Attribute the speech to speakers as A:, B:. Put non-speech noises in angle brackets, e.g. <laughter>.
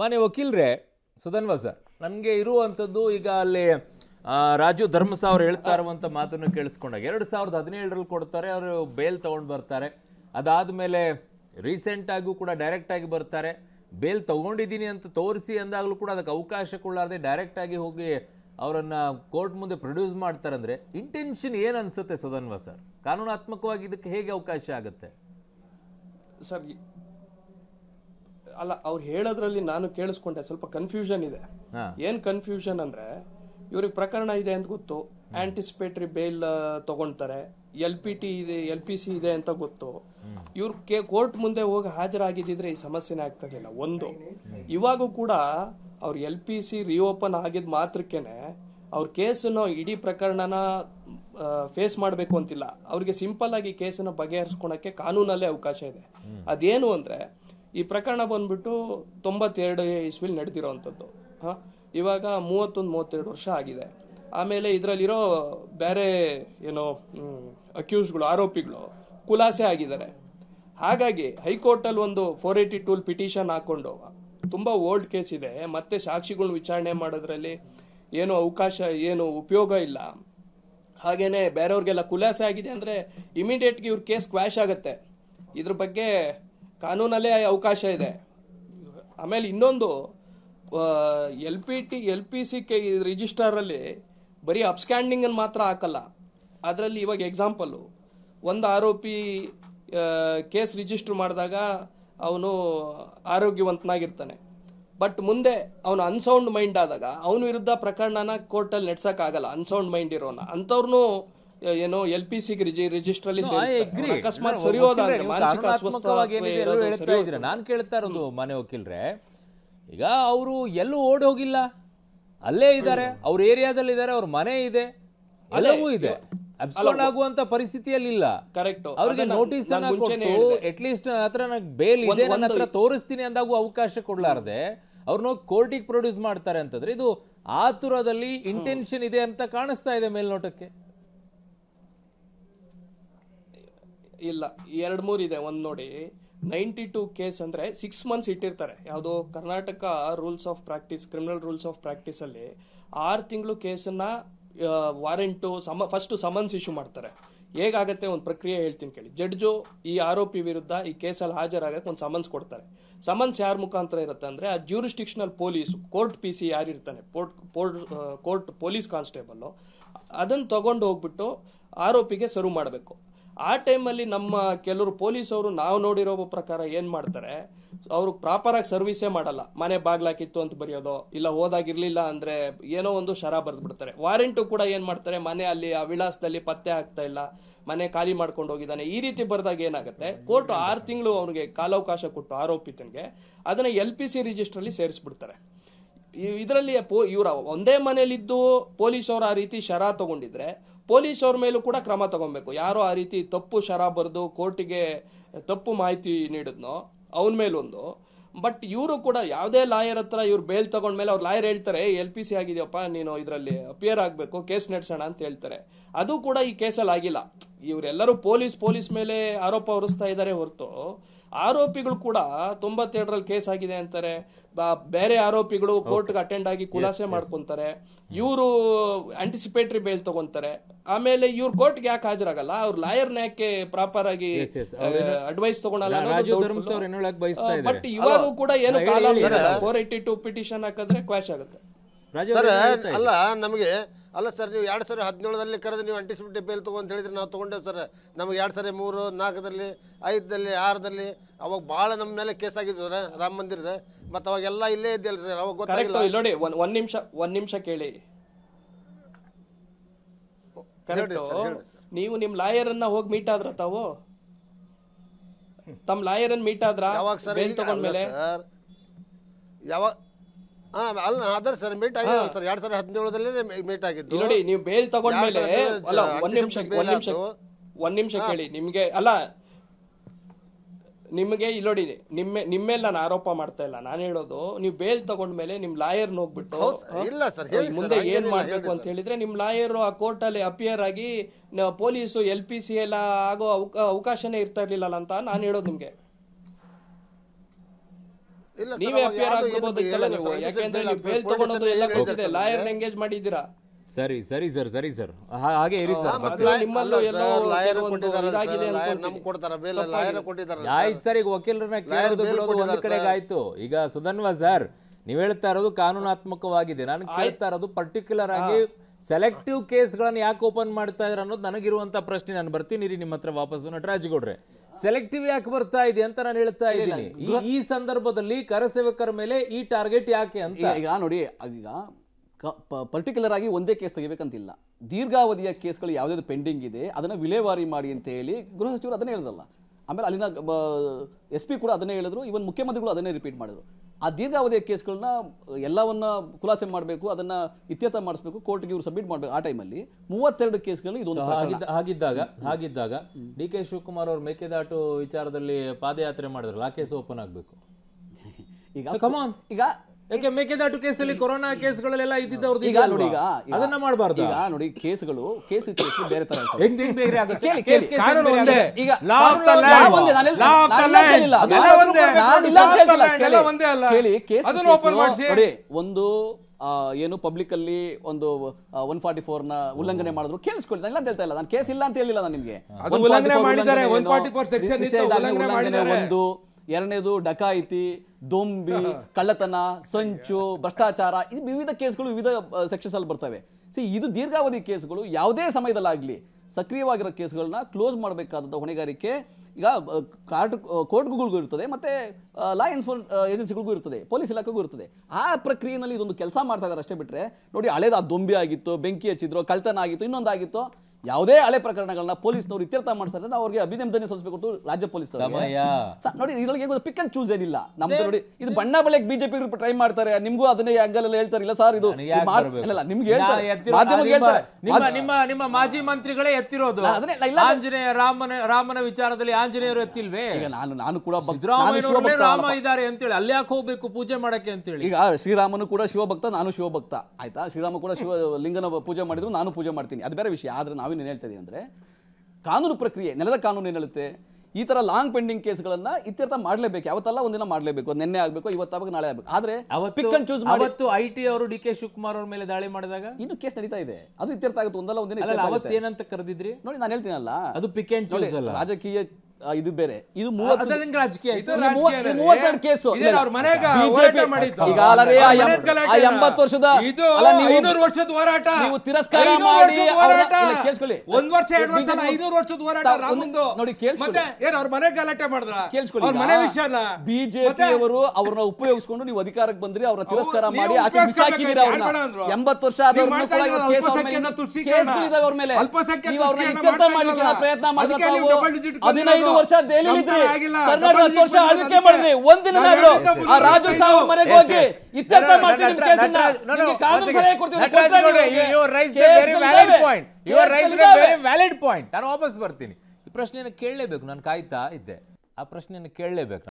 A: ಮನೆ ವಕೀಲ್ರೆ ಸುಧನ್ವ ಸರ್ ನನಗೆ ಇರುವಂಥದ್ದು ಈಗ ಅಲ್ಲಿ ರಾಜು ಧರ್ಮಸ ಅವ್ರು ಹೇಳ್ತಾ ಇರುವಂಥ ಮಾತನ್ನು ಕೇಳಿಸ್ಕೊಂಡಾಗ ಎರಡು ಸಾವಿರದ ಹದಿನೇಳರಲ್ಲಿ ಕೊಡ್ತಾರೆ ಅವರು ಬೇಲ್ ತೊಗೊಂಡು ಬರ್ತಾರೆ ಅದಾದ ಮೇಲೆ ರೀಸೆಂಟಾಗೂ ಕೂಡ ಡೈರೆಕ್ಟಾಗಿ ಬರ್ತಾರೆ ಬೇಲ್ ತೊಗೊಂಡಿದ್ದೀನಿ ಅಂತ ತೋರಿಸಿ ಅಂದಾಗಲೂ ಕೂಡ ಅದಕ್ಕೆ ಅವಕಾಶ ಕೊಡಲಾರ್ದೆ ಡೈರೆಕ್ಟಾಗಿ ಹೋಗಿ ಅವರನ್ನು ಕೋರ್ಟ್ ಮುಂದೆ ಪ್ರೊಡ್ಯೂಸ್ ಮಾಡ್ತಾರೆ ಅಂದರೆ ಇಂಟೆನ್ಷನ್ ಏನು ಅನಿಸುತ್ತೆ ಸುಧನ್ವಾ ಸರ್ ಕಾನೂನಾತ್ಮಕವಾಗಿ ಇದಕ್ಕೆ ಹೇಗೆ ಅವಕಾಶ
B: ಆಗುತ್ತೆ ಸರ್ ಅಲ್ಲ ಅವ್ರು ಹೇಳೋದ್ರಲ್ಲಿ ನಾನು ಕೇಳಿಸ್ಕೊಂಡೆ ಸ್ವಲ್ಪ ಕನ್ಫ್ಯೂಷನ್ ಇದೆ ಏನ್ ಕನ್ಫ್ಯೂಷನ್ ಅಂದ್ರೆ ಇವ್ರಿಗೆ ಪ್ರಕರಣ ಇದೆ ಅಂತ ಗೊತ್ತು ಆಂಟಿಸಿಪೇಟರಿ ಬೇಲ್ ತಗೊಳ್ತಾರೆ ಎಲ್ ಪಿ ಟಿ ಇದೆ ಎಲ್ ಪಿ ಸಿ ಇದೆ ಅಂತ ಗೊತ್ತು ಇವ್ರು ಕೋರ್ಟ್ ಮುಂದೆ ಹೋಗಿ ಹಾಜರಾಗಿದ್ದಿದ್ರೆ ಈ ಸಮಸ್ಯೆನೇ ಇಲ್ಲ ಒಂದು ಇವಾಗೂ ಕೂಡ ಅವ್ರ ಎಲ್ ಪಿ ಸಿ ರಿಓಪನ್ ಆಗಿದ್ ಮಾತ್ರಕ್ಕೇನೆ ಅವ್ರ ಕೇಸನ್ನ ಇಡೀ ಪ್ರಕರಣನ ಫೇಸ್ ಮಾಡಬೇಕು ಅಂತಿಲ್ಲ ಅವ್ರಿಗೆ ಸಿಂಪಲ್ ಆಗಿ ಕೇಸನ್ನ ಬಗೆಹರಿಸ್ಕೊಳಕ್ಕೆ ಕಾನೂನಲ್ಲೇ ಅವಕಾಶ ಇದೆ ಅದೇನು ಅಂದ್ರೆ ಈ ಪ್ರಕರಣ ಬಂದ್ಬಿಟ್ಟು ತೊಂಬತ್ತೆರಡು ಇಸ್ವಿಲಿ ನಡೆದಿರುವಂಥದ್ದು ಹಾಂ ಇವಾಗ ಮೂವತ್ತೊಂದು ಮೂವತ್ತೆರಡು ವರ್ಷ ಆಗಿದೆ ಆಮೇಲೆ ಇದರಲ್ಲಿರೋ ಬೇರೆ ಏನೋ ಅಕ್ಯೂಸ್ಗಳು ಆರೋಪಿಗಳು ಖುಲಾಸೆ ಆಗಿದ್ದಾರೆ ಹಾಗಾಗಿ ಹೈಕೋರ್ಟಲ್ಲಿ ಒಂದು ಫೋರ್ ಏಯ್ಟಿ ಟೂಲ್ ಪಿಟಿಷನ್ ಹಾಕೊಂಡು ತುಂಬ ಓಲ್ಡ್ ಕೇಸ್ ಇದೆ ಮತ್ತೆ ಸಾಕ್ಷಿಗಳನ್ನ ವಿಚಾರಣೆ ಮಾಡೋದ್ರಲ್ಲಿ ಏನು ಅವಕಾಶ ಏನು ಉಪಯೋಗ ಇಲ್ಲ ಹಾಗೇನೆ ಬೇರೆಯವ್ರಿಗೆಲ್ಲ ಖುಲಾಸೆ ಆಗಿದೆ ಅಂದರೆ ಇಮಿಡಿಯೇಟ್ಗೆ ಇವ್ರ ಕೇಸ್ ಕ್ವಾಶ್ ಆಗುತ್ತೆ ಇದ್ರ ಬಗ್ಗೆ ಕಾನೂನಲ್ಲೇ ಅವಕಾಶ ಇದೆ ಆಮೇಲೆ ಇನ್ನೊಂದು L P T L P C ಕೆ ರಿಜಿಸ್ಟರಲ್ಲಿ ಬರೀ ಅಪ್ಸ್ಕ್ಯಾಂಡಿಂಗನ್ನು ಮಾತ್ರ ಹಾಕಲ್ಲ ಅದರಲ್ಲಿ ಇವಾಗ ಎಕ್ಸಾಂಪಲ್ಲು ಒಂದು ಆರೋಪಿ ಕೇಸ್ ರಿಜಿಸ್ಟರ್ ಮಾಡಿದಾಗ ಅವನು ಆರೋಗ್ಯವಂತನಾಗಿರ್ತಾನೆ ಬಟ್ ಮುಂದೆ ಅವನು ಅನ್ಸೌಂಡ್ ಮೈಂಡ್ ಆದಾಗ ಅವನ ವಿರುದ್ಧ ಪ್ರಕರಣನ ಕೋರ್ಟಲ್ಲಿ ನಡೆಸೋಕ್ಕಾಗಲ್ಲ ಅನ್ಸೌಂಡ್ ಮೈಂಡ್ ಇರೋನ ಅಂಥವ್ರನ್ನೂ ಏನೋ ಎಲ್ ಪಿ ಸಿ ರಿಜಿಸ್ಟ್ರಲ್ಲಿ ಅಕಸ್ಮಾತ್ ಸರಿ ಹೋದ್ರೆ ಎಲ್ಲರೂ ಹೇಳ್ತಾ
A: ನಾನು ಕೇಳ್ತಾ ಇರೋದು ಮನೆ ವಕೀಲ್ರೆ ಈಗ ಅವರು ಎಲ್ಲೂ ಓಡ್ ಹೋಗಿಲ್ಲ ಅಲ್ಲೇ ಇದ್ದಾರೆ ಅವ್ರ ಏರಿಯಾದಲ್ಲಿ ಇದ್ದಾರೆ ಅವ್ರ ಮನೆ ಇದೆ
B: ಅಲ್ಲವೂ ಇದೆ ಅಬ್ಸ್ಕೊಂಡ್
A: ಆಗುವಂತ ಪರಿಸ್ಥಿತಿಯಲ್ಲಿ ಇಲ್ಲ
B: ಕರೆಕ್ಟ್ ಅವ್ರಿಗೆ ನೋಟಿಸ್
A: ಅನ್ನ ಕೊಟ್ಟು ಅಟ್ ಲೀಸ್ಟ್ ಹತ್ರ ನನಗೆ ಬೇಲ್ ಇದೆ ನನ್ನ ಹತ್ರ ತೋರಿಸ್ತೀನಿ ಅಂದಾಗೂ ಅವಕಾಶ ಕೊಡ್ಲಾರ್ದೆ ಅವ್ರನ್ನ ಕೋರ್ಟಿಗೆ ಪ್ರೊಡ್ಯೂಸ್ ಮಾಡ್ತಾರೆ ಅಂತಂದ್ರೆ ಇದು ಆತುರದಲ್ಲಿ ಇಂಟೆನ್ಷನ್ ಇದೆ ಅಂತ ಕಾಣಿಸ್ತಾ ಇದೆ ಮೇಲ್ನೋಟಕ್ಕೆ
B: ಇಲ್ಲ ಎರಡು ಮೂರು ಇದೆ ಒಂದು ನೋಡಿ ನೈಂಟಿ ಟೂ ಕೇಸ್ ಅಂದರೆ ಸಿಕ್ಸ್ ಮಂತ್ಸ್ ಇಟ್ಟಿರ್ತಾರೆ ಯಾವುದೋ Karnataka rules of practice criminal rules of ಅಲ್ಲಿ ಆರು ತಿಂಗಳು ಕೇಸನ್ನು ವಾರೆಂಟು ಸಮ ಫಸ್ಟು ಸಮನ್ಸ್ ಇಶ್ಯೂ ಮಾಡ್ತಾರೆ ಹೇಗಾಗತ್ತೆ ಒಂದು ಪ್ರಕ್ರಿಯೆ ಹೇಳ್ತೀನಿ ಕೇಳಿ ಜಡ್ಜು ಈ ಆರೋಪಿ ವಿರುದ್ಧ ಈ ಕೇಸಲ್ಲಿ ಹಾಜರಾಗಕ್ಕೆ ಒಂದು ಸಮನ್ಸ್ ಕೊಡ್ತಾರೆ ಸಮನ್ಸ್ ಯಾರ ಮುಖಾಂತರ ಇರುತ್ತೆ ಅಂದರೆ ಆ jurisdictional police court P C ಯಾರಿರ್ತಾನೆ port port court police constable ಅದನ್ನು ತಗೊಂಡು ಹೋಗ್ಬಿಟ್ಟು ಆರೋಪಿಗೆ ಸರ್ವ್ ಮಾಡಬೇಕು ಆ ಟೈಮಲ್ಲಿ ನಮ್ಮ ಕೆಲವರು ಪೊಲೀಸ್ ಅವರು ನಾವು ನೋಡಿರೋ ಪ್ರಕಾರ ಏನ್ ಮಾಡ್ತಾರೆ ಅವರು ಪ್ರಾಪರ್ ಆಗಿ ಸರ್ವಿಸೇ ಮಾಡಲ್ಲ ಮನೆ ಬಾಗ್ಲಾಕಿತ್ತು ಅಂತ ಬರೆಯೋದು ಇಲ್ಲ ಹೋದಾಗಿರ್ಲಿಲ್ಲ ಅಂದ್ರೆ ಏನೋ ಒಂದು ಶರ ಬರೆದು ಬಿಡ್ತಾರೆ ವಾರೆಂಟು ಕೂಡ ಏನ್ ಮಾಡ್ತಾರೆ ಮನೆ ಅಲ್ಲಿ ಆ ವಿಳಾಸದಲ್ಲಿ ಪತ್ತೆ ಆಗ್ತಾ ಇಲ್ಲ ಮನೆ ಖಾಲಿ ಮಾಡ್ಕೊಂಡು ಹೋಗಿದ್ದಾನೆ ಈ ರೀತಿ ಬರೆದಾಗ ಏನಾಗುತ್ತೆ ಕೋರ್ಟ್ ಆರು ತಿಂಗಳು ಅವನಿಗೆ ಕಾಲಾವಕಾಶ ಕೊಟ್ಟು ಆರೋಪಿತನಿಗೆ ಅದನ್ನ ಎಲ್ ಪಿ ಸಿ ರಿಜಿಸ್ಟ್ರಲ್ಲಿ ಸೇರಿಸ್ಬಿಡ್ತಾರೆ ಇದರಲ್ಲಿ ಇವರ ಒಂದೇ ಮನೆಯಲ್ಲಿದ್ದು ಪೊಲೀಸ್ ಅವರು ಆ ರೀತಿ ಶರ ತಗೊಂಡಿದ್ರೆ ಪೊಲೀಸ್ ಅವ್ರ ಮೇಲೂ ಕೂಡ ಕ್ರಮ ತಗೊಬೇಕು ಯಾರೋ ಆ ರೀತಿ ತಪ್ಪು ಶರ ಬರೆದು ಕೋರ್ಟಿಗೆ ತಪ್ಪು ಮಾಹಿತಿ ನೀಡಿದ್ನೋ ಅವನ ಮೇಲೊಂದು ಬಟ್ ಇವರು ಕೂಡ ಯಾವುದೇ ಲಾಯರ್ ಹತ್ರ ಇವ್ರು ಬೇಲ್ ತಗೊಂಡ್ಮೇಲೆ ಅವ್ರು ಲಾಯರ್ ಹೇಳ್ತಾರೆ ಎಲ್ ಪಿ ಸಿ ಆಗಿದೆಯಪ್ಪ ನೀನು ಇದರಲ್ಲಿ ಅಪಿಯರ್ ಆಗಬೇಕು ಕೇಸ್ ನಡೆಸೋಣ ಅಂತ ಹೇಳ್ತಾರೆ ಅದು ಕೂಡ ಈ ಕೇಸಲ್ಲಿ ಆಗಿಲ್ಲ ಇವರೆಲ್ಲರೂ ಪೊಲೀಸ್ ಪೊಲೀಸ್ ಮೇಲೆ ಆರೋಪ ಹೊರಿಸ್ತಾ ಇದ್ದಾರೆ ಹೊರತು ಆರೋಪಿಗಳು ಕೂಡ ತೊಂಬತ್ತೆರಡರಲ್ಲಿ ಕೇಸ್ ಆಗಿದೆ ಅಂತಾರೆ ಬೇರೆ ಆರೋಪಿಗಳು ಕೋರ್ಟ್ಗೆ ಅಟೆಂಡ್ ಆಗಿ ಖುಲಾಸೆ ಮಾಡ್ಕೊಂತಾರೆ ಇವರು ಆಂಟಿಸಿಪೇಟರಿ ಬೇಲ್ ತಗೊಂತಾರೆ ಆಮೇಲೆ ಇವ್ರು ಕೋರ್ಟ್ಗೆ ಯಾಕೆ ಹಾಜರಾಗಲ್ಲ ಅವ್ರ ಲಾಯರ್ ಯಾಕೆ ಪ್ರಾಪರ್ ಆಗಿ
A: ಅಡ್ವೈಸ್ ತಗೊಳಲ್ಲ ಬಟ್ ಇವಾಗ ಕೂಡ ಏನು ಫೋರ್
B: ಏಟಿ ಟು ಪಿಟಿಷನ್ ಹಾಕಿದ್ರೆ ಕ್ವಾಶ್ ಆಗುತ್ತೆ ಅಲ್ಲ ನಮಗೆ ಅಲ್ಲ ಸರ್ ನೀವು ಎರಡು ಸಾವಿರ ಹದಿನೇಳರಲ್ಲಿ ಕರೆದು ನೀವು ಆಂಟಿಸಿಪೇಟೆಡ್ ಬೇಲ್ ತೊಗೊಂಡು ಹೇಳಿದ್ರೆ ನಾವು ತೊಗೊಂಡೇವೆ ಸರ್ ನಮಗೆ ಎರಡು ಸಾವಿರ ಮೂರು ನಾಲ್ಕದಲ್ಲಿ ಐದರಲ್ಲಿ ಆರದಲ್ಲಿ ಅವಾಗ ಭಾಳ ನಮ್ಮ ಮೇಲೆ ಕೇಸ್ ಆಗಿದ್ದು ಸರ್ ರಾಮ ಮಂದಿರದ ಮತ್ತು ಅವಾಗೆಲ್ಲ ಇಲ್ಲೇ ಇದ್ದಲ್ಲ ಸರ್ ಅವಾಗ ಗೊತ್ತಾಗಿಲ್ಲ ನೋಡಿ ಒಂದು ಒಂದು ನಿಮಿಷ ಒಂದು ನಿಮಿಷ ಕೇಳಿ ನೀವು ನಿಮ್ಮ ಅನ್ನ ಹೋಗಿ ಮೀಟ್ ಆದ್ರ ತಾವು ತಮ್ಮ ಲಾಯರನ್ನ ಮೀಟ್ ಆದ್ರ ಯಾವಾಗ ಸರ್ ತಗೊಂಡ್ಮೇಲೆ ಯಾವಾಗ ಸರ್ ಎರಡ್ ಸಾವಿರದ ಹದಿನೇಳದಲ್ಲಿ ಮೀಟ್ ಆಗಿದ್ದು ನೋಡಿ ನೀವು ಬೇಲ್ ತಗೊಂಡ್ಮೇಲೆ ಅಲ್ಲ ಒಂದ್ ನಿಮಿಷ ಒಂದ್ ನಿಮಿಷ ಒಂದ್ ನಿಮಿಷ ಕೇಳಿ ನಿಮ್ಗೆ ಅಲ್ಲ ನಿಮಗೆ ನೋಡಿ ನಿಮ್ಮ ನಿಮ್ಮೇಲೆ ನಾನು ಆರೋಪ ಮಾಡ್ತಾ ಇಲ್ಲ ನಾನು ಹೇಳೋದು ನೀವು ಬೇಲ್ ತಗೊಂಡ್ಮೇಲೆ ನಿಮ್ ಲಾಯರ್ ಹೋಗ್ಬಿಟ್ಟು ಇಲ್ಲ ಸರ್ ಮುಂದೆ ಏನ್ ಮಾಡ್ಬೇಕು ಅಂತ ಹೇಳಿದ್ರೆ ನಿಮ್ ಲಾಯರ್ ಆ ಕೋರ್ಟ್ ಅಲ್ಲಿ ಅಪಿಯರ್ ಆಗಿ ಪೊಲೀಸು ಎಲ್ ಪಿ ಸಿ ಎಲ್ಲ ಆಗೋ ಅವಕಾಶನೇ ಇರ್ತಾ ಇರ್ಲಿಲ್ಲ ಅಂತ ನಾನು ಹೇಳೋದು ನಿಮ್ಗೆ ನೀವೇ ಅಪಿಯರ್ ಆಗ್ಬೋದಿತ್ತಲ್ಲ ನೀವು ಯಾಕೆಂದ್ರೆ ನೀವು ಬೇಲ್ ತಗೊಳೋದು ಎಲ್ಲ ಗೊತ್ತಿದೆ ಲಾಯರ್ ಎಂಗೇಜ್ ಮಾಡಿದ್ದೀರಾ
A: ಸರಿ ಸರಿ ಸರ್ ಸರಿ ಸರ್ ಹಾಗೆ ಇರಿ ಸರ್ ನಿಮ್ಮಲ್ಲೂ ಎಲ್ಲೋ ಲಾಯರ್ ಕೊಟ್ಟಿದ್ದಾರೆ ಆಯ್ತು ಸರ್ ಈಗ ವಕೀಲರನ್ನ ಕೇಳೋದು ಬಿಡೋದು ಒಂದು ಕಡೆಗೆ ಆಯ್ತು ಈಗ ಸುಧನ್ವಾ ಸರ್ ನೀವು ಹೇಳ್ತಾ ಇರೋದು ಕಾನೂನಾತ್ಮಕವಾಗಿದೆ ನಾನು ಕೇಳ್ತಾ ಇರೋದು ಪರ್ಟಿಕ್ಯುಲರ್ ಆಗಿ ಸೆಲೆಕ್ಟಿವ್ ಕೇಸ್ಗಳನ್ನು ಯಾಕೆ ಓಪನ್ ಮಾಡ್ತಾ ಇದ್ದಾರೆ ಅನ್ನೋದು ನನಗಿರುವಂಥ ಪ್ರಶ್ನೆ ನಾನು ಬರ್ತೀನಿ ರೀ ನಿಮ್ಮ ಹತ್ರ ವಾಪಸ್ ನಟರಾಜ್ಗೌಡ್ರೆ ಸೆಲೆಕ್ಟಿವ್ ಯಾಕೆ ಬರ್ತಾ ಇದೆ ಅಂತ ನಾನು ಹೇಳ್ತಾ ಇದ್ದೀನಿ ಈ ಸಂದರ್ಭದಲ್ಲಿ ಕರಸೇವಕರ ಮೇಲೆ ಈ ಟಾರ್ಗೆಟ್ ಯಾಕೆ ಅಂತ ಈಗ
C: ನೋಡಿ ಈಗ ಪರ್ಟಿಕ್ಯುಲರ್ ಆಗಿ ಒಂದೇ ಕೇಸ್ ತೆಗಿಬೇಕಂತಿಲ್ಲ ದೀರ್ಘಾವಧಿಯ ಕೇಸ್ಗಳು ಯಾವುದಾದ್ರು ಪೆಂಡಿಂಗ್ ಇದೆ ಅದನ್ನ ವಿಲೇವಾರಿ ಮಾಡಿ ಅಂತ ಹೇಳಿ ಗೃಹ ಸಚಿವರು ಅದನ್ನೇ ಹೇಳಿದ್ರಲ್ಲ ಆಮೇಲೆ ಅಲ್ಲಿನ ಎಸ್ ಪಿ ಕೂಡ ಅದನ್ನೇ ಹೇಳಿದ್ರು ಇವನ್ ಮುಖ್ಯಮಂತ್ರಿಗಳು ಅದನ್ನೇ ರಿಪೀಟ್ ಮಾಡಿದ್ರು ಆ ದೀರ್ಘಾವಧಿಯ ಕೇಸ್ಗಳನ್ನ ಎಲ್ಲವನ್ನ ಖುಲಾಸೆ ಮಾಡಬೇಕು ಅದನ್ನ ಇತ್ಯರ್ಥ ಮಾಡಿಸಬೇಕು ಕೋರ್ಟ್ಗೆ ಇವರು ಸಬ್ಮಿಟ್ ಮಾಡಬೇಕು ಆ ಟೈಮಲ್ಲಿ
A: ಮೂವತ್ತೆರಡು ಕೇಸ್ಗಳಲ್ಲಿ ಇದು ಹಾಗಿದ್ದಾಗ ಹಾಗಿದ್ದಾಗ ಡಿ ಕೆ ಶಿವಕುಮಾರ್ ಅವರು ಮೇಕೆದಾಟು ವಿಚಾರದಲ್ಲಿ ಪಾದಯಾತ್ರೆ ಮಾಡಿದ್ರು ಆ ಕೇಸ್ ಓಪನ್ ಆಗಬೇಕು <laughs> ಈಗ ಕಮಾನ್ ಈಗ ಯಾಕೆ ಮೇಕೆದಾಟು ಕೇಸಲ್ಲಿ ಕೊರೋನಾ ಕೇಸ್ಗಳಲ್ಲೆಲ್ಲ ಇದ್ದಿದ್ದವ್ರದ್ದು ಈಗ ನೋಡಿ ಈಗ ಅದನ್ನ ಮಾಡಬಾರ್ದು ಈಗ ನೋಡಿ
C: ಕೇಸ್ಗಳು ಕೇಸ್ ಬೇರೆ ತರ ಹೆಂಗ್ ಬೇರೆ ಆಗುತ್ತೆ ಕೇಳಿ ಕೇಸ್ ಕೇಸ್ ಒಂದು ಏನು ಪಬ್ಲಿಕ್ ಅಲ್ಲಿ ಒಂದು ಒನ್ ಫಾರ್ಟಿ ಫೋರ್ ನ ಉಲ್ಲಂಘನೆ ಮಾಡಿದ್ರು ಕೇಳಿಸ್ಕೊಳ್ಳಿ ಇಲ್ಲ ಅಂತ ಹೇಳ್ತಾ ಇಲ್ಲ ನಾನು ಕೇಸ್ ಇಲ್ಲ ಅಂತ ಹೇಳಿಲ್ಲ ನಾನು ನಿಮ್ಗೆ ಮಾಡಿದ್ದಾರೆ ಮಾಡಿದ್ದಾರೆ ಒಂದು ಎರಡನೇದು ಡಕಾಯಿತಿ ದೊಂಬಿ <laughs> ಕಳ್ಳತನ ಸಂಚು ಭ್ರಷ್ಟಾಚಾರ ಇದು ವಿವಿಧ ಕೇಸ್ಗಳು ವಿವಿಧ ಸೆಕ್ಷನ್ಸ್ ಅಲ್ಲಿ ಬರ್ತವೆ ಸಿ ಇದು ದೀರ್ಘಾವಧಿ ಕೇಸ್ಗಳು ಯಾವುದೇ ಸಮಯದಲ್ಲಾಗಲಿ ಸಕ್ರಿಯವಾಗಿರೋ ಕೇಸ್ಗಳನ್ನ ಕ್ಲೋಸ್ ಮಾಡಬೇಕಾದಂಥ ಹೊಣೆಗಾರಿಕೆ ಈಗ ಕಾರ್ಟ್ ಕೋರ್ಟ್ಗಳಿಗೂ ಇರ್ತದೆ ಮತ್ತೆ ಲಾ ಎನ್ಫೋರ್ಸ್ ಏಜೆನ್ಸಿಗಳಿಗೂ ಇರ್ತದೆ ಪೊಲೀಸ್ ಇಲಾಖೆಗೂ ಇರ್ತದೆ ಆ ಪ್ರಕ್ರಿಯೆಯಲ್ಲಿ ಇದೊಂದು ಕೆಲಸ ಮಾಡ್ತಾ ಇದ್ದಾರೆ ಅಷ್ಟೇ ಬಿಟ್ಟರೆ ನೋಡಿ ಹಳೇದು ಆ ದೊಂಬಿ ಆಗಿತ್ತು ಬೆಂಕಿ ಹಚ್ಚಿದ್ರು ಕಳ್ತನ ಆಗಿತ್ತು ಇನ್ನೊಂದಾಗಿತ್ತು ಯಾವುದೇ ಹಳೆ ಪ್ರಕರಣಗಳನ್ನ ಪೊಲೀಸ್ನವರು ಇತ್ಯರ್ಥ ಮಾಡ್ತಾರೆ ಅಂದ್ರೆ ಅವ್ರಿಗೆ ಅಭಿನಂದನೆ ಸಲ್ಲಿಸಬೇಕು ರಾಜ್ಯ ಪೊಲೀಸ್ ನೋಡಿ ಇದ್ರೊಳಗೆ ಪಿಕ್ ಅಂಡ್ ಚೂಸ್ ಏನಿಲ್ಲ ನಮ್ದು ನೋಡಿ ಇದು ಬಣ್ಣ ಬಳಿಯಕ್ಕೆ ಬಿಜೆಪಿ ಟ್ರೈ ಮಾಡ್ತಾರೆ ನಿಮ್ಗೂ
A: ಅದನ್ನೇ ಆಂಗಲ್ ಅಲ್ಲಿ ಹೇಳ್ತಾರೆ ಇಲ್ಲ ಸರ್ ಇದು ನಿಮ್ಗೆ ನಿಮ್ಮ ನಿಮ್ಮ ಮಾಜಿ ಮಂತ್ರಿಗಳೇ ಎತ್ತಿರೋದು ಆಂಜನೇಯ ರಾಮನ ರಾಮನ ವಿಚಾರದಲ್ಲಿ ಆಂಜನೇಯರು ಎತ್ತಿಲ್ವೇ ಈಗ ನಾನು ನಾನು ಕೂಡ ರಾಮ ಇದ್ದಾರೆ ಅಂತೇಳಿ ಅಲ್ಲಿ ಯಾಕೆ ಹೋಗ್ಬೇಕು ಪೂಜೆ ಮಾಡಕ್ಕೆ ಅಂತ ಹೇಳಿ ಈಗ
C: ಶ್ರೀರಾಮನು ಕೂಡ ಶಿವಭಕ್ತ ನಾನು ಶಿವಭಕ್ತ ಆಯ್ತಾ ಶ್ರೀರಾಮ ಕೂಡ ಶಿವ ಲಿಂಗನ ಪೂಜೆ ಮಾಡಿದ್ರು ನಾನು ಪೂಜೆ ಮಾಡ್ತೀನಿ ಅದು ಬೇರೆ ವಿಷಯ ಆದ್ರೆ ನಾವೇನು ಹೇಳ್ತಾ ಇದೀವಿ ಅಂದರೆ ಕಾನೂನು ಪ್ರಕ್ರಿಯೆ ನೆಲದ ಕಾನೂನು ಏನು ಈ ಥರ ಲಾಂಗ್ ಪೆಂಡಿಂಗ್ ಕೇಸ್ಗಳನ್ನು ಇತ್ಯರ್ಥ ಮಾಡಲೇಬೇಕು ಯಾವತ್ತಲ್ಲ ಒಂದಿನ ಮಾಡಲೇಬೇಕು ನಿನ್ನೆ ಆಗಬೇಕು ಆಗಬೇಕು ನಾಳೆ ಆಗಬೇಕು ಆದರೆ ಪಿಕ್ ಅಂಡ್ ಚೂಸ್ ಅವತ್ತು
A: ಐ ಟಿ ಅವರು ಡಿ ಕೆ ಶಿವಕುಮಾರ್ ಅವರ ಮೇಲೆ ದಾಳಿ ಮಾಡಿದಾಗ ಇನ್ನು ಕೇಸ್ ನಡೀತಾ ಇದೆ ಅದು ಇತ್ಯರ್ಥ ಆಗುತ್ತೆ ಒಂದಲ್ಲ ಒಂದಿನ ಅವತ್ತು ಏನಂತ ಕರೆದಿದ್ರಿ ನೋಡಿ ನಾನು ಹೇಳ್ತೀನಲ್ಲ
C: ಅದು ಪಿಕ್ ಅಂಡ್ ಚೂಸ್ ಅಲ್ಲ ರಾಜಕೀಯ ಇದು
A: ಬೇರೆ ಇದು ರಾಜಕೀಯ ವರ್ಷದ ವರ್ಷದ ಹೋರಾಟ ನೀವು ತಿರಸ್ಕಾರ ಮಾಡಿ ಮನೆ
C: ಬಿಜೆಪಿ ಅವರು ಅವ್ರನ್ನ ಉಪಯೋಗಿಸಿಕೊಂಡು ನೀವು ಅಧಿಕಾರಕ್ಕೆ ಬಂದ್ರಿ ಅವ್ರನ್ನ ತಿರಸ್ಕಾರ ಮಾಡಿ ಆಚೆ ಎಂಬತ್ತು ವರ್ಷ ಮೇಲೆ ಹದಿನೈದು ಹದಿನೈದು ವರ್ಷ ದೆಹಲಿಲಿದ್ರಿ ಕರ್ನಾಟಕ ಹತ್ತು ವರ್ಷ ಆಳ್ವಿಕೆ ಮಾಡಿದ್ರಿ ಒಂದಿನಾದ್ರು ಆ ರಾಜು ಮನೆಗೆ ಹೋಗಿ ಇತ್ಯರ್ಥ ಮಾಡ್ತೀನಿ ನಿಮ್ ಕೇಸನ್ನ ಕಾನೂನು ಸಲಹೆ ಕೊಡ್ತೀವಿ
A: ವ್ಯಾಲಿಡ್ ಪಾಯಿಂಟ್ ನಾನು ವಾಪಸ್ ಬರ್ತೀನಿ ಈ ಪ್ರಶ್ನೆಯನ್ನು ಕೇಳಲೇಬೇಕು ನಾನು ಕಾಯ್ತಾ ಇದ್ದೆ ಆ ಪ್ರಶ್ನೆಯನ್ನು ಕೇಳಲೇಬೇಕು